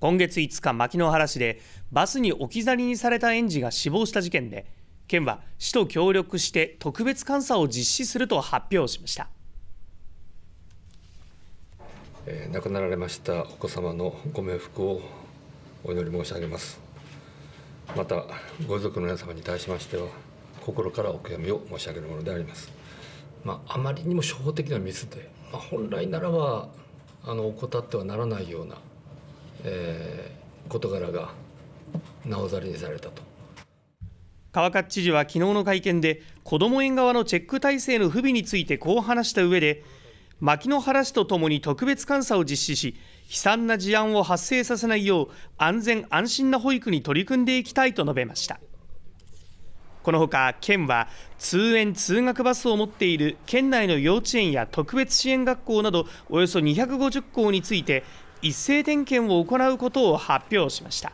今月5日牧之原市でバスに置き去りにされた園児が死亡した事件で県は市と協力して特別監査を実施すると発表しました、えー、亡くなられましたお子様のご冥福をお祈り申し上げますまたご遺族の皆様に対しましては心からお悔やみを申し上げるものでありますまあ、あまりにも初歩的なミスで、まあ、本来ならばあの怠ってはならないようなえー、事柄がなおざりにされたと川勝知事は昨日の会見でこども園側のチェック体制の不備についてこう話した上で牧之原市とともに特別監査を実施し悲惨な事案を発生させないよう安全安心な保育に取り組んでいきたいと述べましたこのほか県は通園通学バスを持っている県内の幼稚園や特別支援学校などおよそ250校について一斉点検を行うことを発表しました